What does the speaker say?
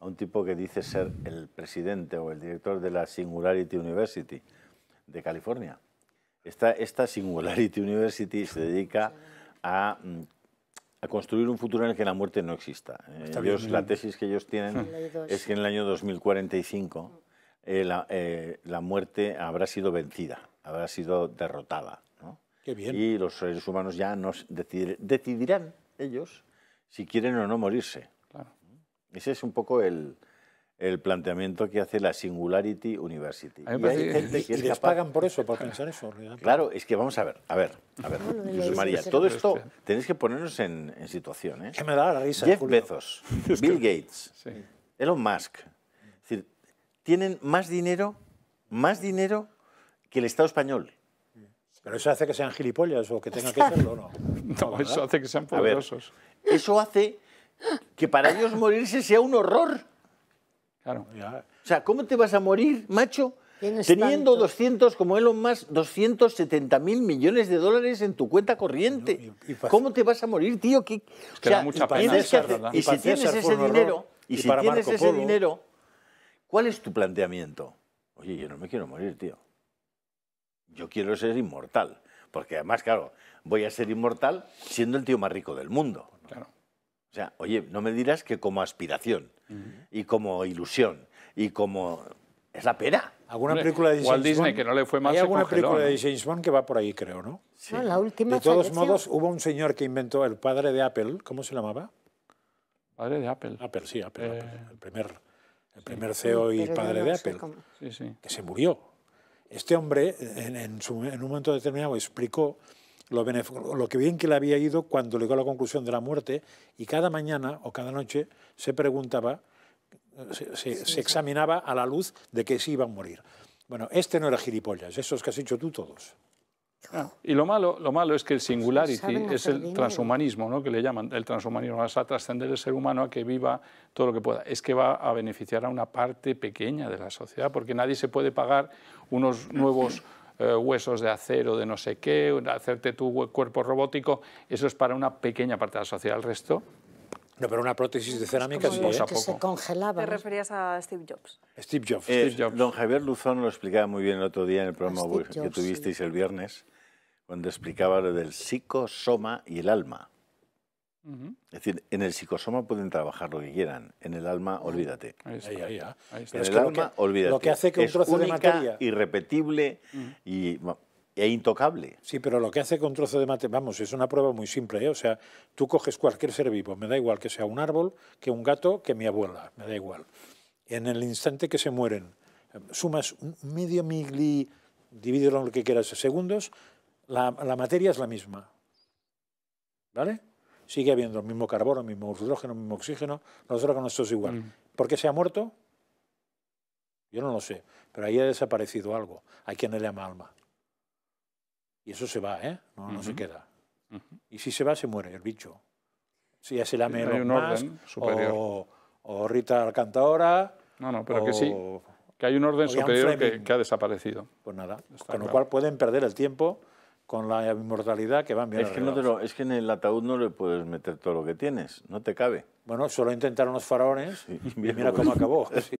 a un tipo que dice ser el presidente o el director de la Singularity University de California. Esta, Singularity University se dedica mm, a, construir un futuro en el que la muerte no exista. Eh, la tesis que ellos tienen es que en el año 2045 eh, eh, la, muerte habrá sido vencida, habrá sido derrotada. Y los seres humanos ya nos decidirán ellos si quieren o no morirse. Ese es un poco el, el planteamiento que hace la Singularity University. Y hay gente que les pagan por eso, por pensar eso. Claro, es que vamos a ver, a ver, a ver, no, María, todo esto tenéis que ponernos en, en situación. ¿eh? me da la risa. Jeff Bezos, Bill Gates, Elon Musk, es decir, tienen más dinero, más dinero que el Estado español. Pero eso hace que sean gilipollas o que tengan que serlo, ¿no? No, eso hace que sean poderosos. eso hace que para ellos morirse sea un horror. Claro. O sea, ¿cómo te vas a morir, macho? Teniendo 200, como Elon Musk, 270 mil millones de dólares en tu cuenta corriente. ¿Cómo te vas a morir, tío? que o sea, mucha y y, si tienes ese dinero, y, si tienes ese dinero, ¿cuál es tu planteamiento? Oye, yo no me quiero morir, tío. Yo quiero ser inmortal. Porque además, claro, voy a ser inmortal siendo el tío más rico del mundo. Claro. O sea, oye, no me dirás que como aspiración y como ilusión y como... Es la pena. ¿Alguna película de Walt Disney que no le fue mal. Hay alguna película de James Bond que va por ahí, creo, ¿no? Sí. la última de todos modos, hubo un señor que inventó el padre de Apple, ¿cómo se llamaba? Padre de Apple. Apple, sí, Apple. Eh, el primer, el primer CEO y padre de Apple, sí. que se murió. Este hombre, en un momento determinado, explicó lo, que bien que le había ido cuando llegó a la conclusión de la muerte y cada mañana o cada noche se preguntaba, se, examinaba a la luz de que se iban a morir. Bueno, este no era gilipollas, esos que has hecho tú todos. y lo malo, lo malo es que el singularity es el transhumanismo, ¿no? que le llaman el transhumanismo, vas a trascender el ser humano a que viva todo lo que pueda. Es que va a beneficiar a una parte pequeña de la sociedad, porque nadie se puede pagar unos nuevos... Eh, huesos de acero, de no sé qué, hacerte tu cuerpo robótico, eso es para una pequeña parte de la sociedad, el resto... No, pero una prótesis de cerámica sí, ¿eh? se congelaba. Te referías a Steve Jobs. Eh, Steve Jobs. Don Javier Luzón lo explicaba muy bien el otro día en el programa que tuvisteis el viernes, cuando explicaba lo del psicosoma y el alma. Es decir, en el psicosoma pueden trabajar lo que quieran, en el alma olvídate. Ahí En el alma olvídate. Lo que hace que un trozo de materia... irrepetible y e intocable. Sí, pero lo que hace con un trozo de materia vamos, es una prueba muy simple. ¿eh? O sea, tú coges cualquier ser vivo, me da igual que sea un árbol, que un gato, que mi abuela, me da igual. En el instante que se mueren, sumas medio mili, divídelo en lo que quieras, segundos, la, la materia es la misma. ¿Vale? sigue habiendo el mismo carbono, el mismo hidrógeno, el mismo oxígeno, nosotros con nosotros igual. porque mm. ¿Por qué se ha muerto? Yo no lo sé, pero ahí ha desaparecido algo. Hay quien le llama alma. Y eso se va, ¿eh? No, se queda. Y si se va, se muere el bicho. Si ya se la sí, O, Rita ahora... No, no, pero que sí. Que hay un orden superior que, ha desaparecido. Pues nada. con lo cual pueden perder el tiempo con la inmortalidad que van bien es que, no te lo, es que en el ataúd no le puedes meter todo lo que tienes, no te cabe. Bueno, solo intentaron los faraones y mira cómo acabó.